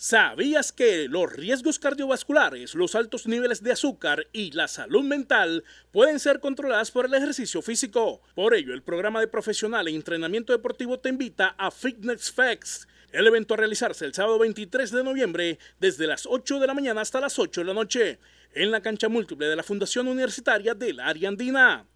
¿Sabías que los riesgos cardiovasculares, los altos niveles de azúcar y la salud mental pueden ser controladas por el ejercicio físico? Por ello, el programa de profesional en entrenamiento deportivo te invita a Fitness Facts, el evento a realizarse el sábado 23 de noviembre desde las 8 de la mañana hasta las 8 de la noche en la cancha múltiple de la Fundación Universitaria de la Andina.